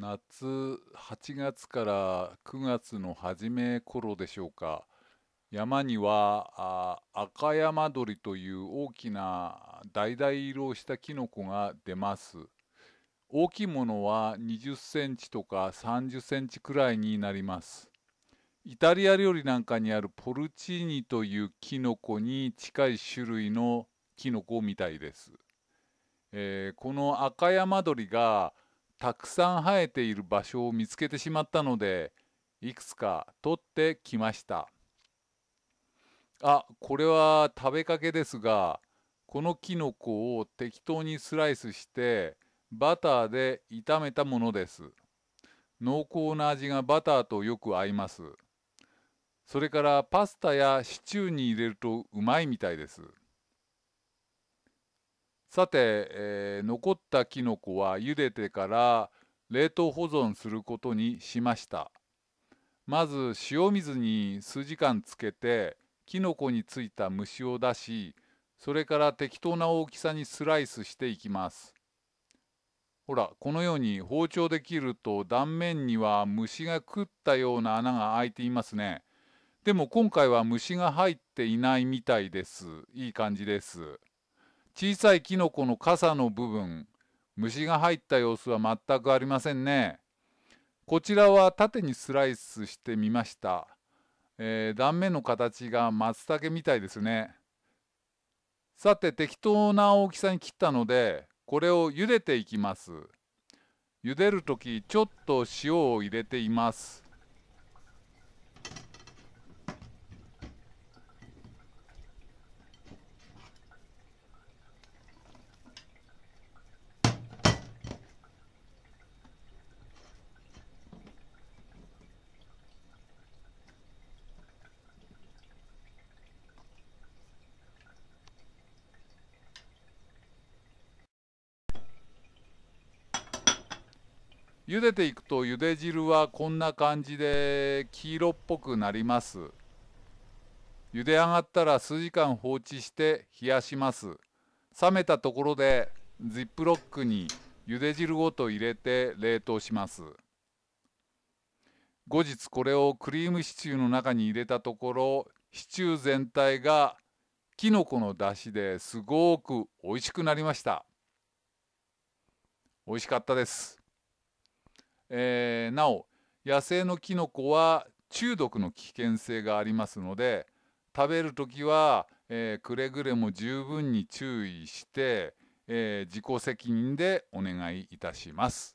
夏8月から9月の初め頃でしょうか山には赤山鳥という大きな橙色をしたキノコが出ます大きいものは20センチとか30センチくらいになりますイタリア料理なんかにあるポルチーニというキノコに近い種類のキノコみたいです、えー、この赤山鳥がたくさん生えている場所を見つけてしまったのでいくつか取ってきましたあこれは食べかけですがこのキノコを適当にスライスしてバターで炒めたものです濃厚な味がバターとよく合いますそれからパスタやシチューに入れるとうまいみたいですさて、えー、残ったきのこは茹でてから冷凍保存することにしましたまず塩水に数時間つけてきのこについた虫を出しそれから適当な大きさにスライスしていきますほらこのように包丁で切ると断面には虫が食ったような穴が開いていますねでも今回は虫が入っていないみたいですいい感じです小さいキノコの傘の部分虫が入った様子は全くありませんねこちらは縦にスライスしてみました、えー、断面の形が松茸みたいですねさて適当な大きさに切ったのでこれを茹でていきます茹でる時ちょっと塩を入れています茹でていくと茹で汁はこんな感じで黄色っぽくなります茹で上がったら数時間放置して冷やします冷めたところでジップロックに茹で汁ごと入れて冷凍します後日これをクリームシチューの中に入れたところシチュー全体がきのこの出汁ですごく美味しくなりました美味しかったですえー、なお野生のキノコは中毒の危険性がありますので食べる時は、えー、くれぐれも十分に注意して、えー、自己責任でお願いいたします。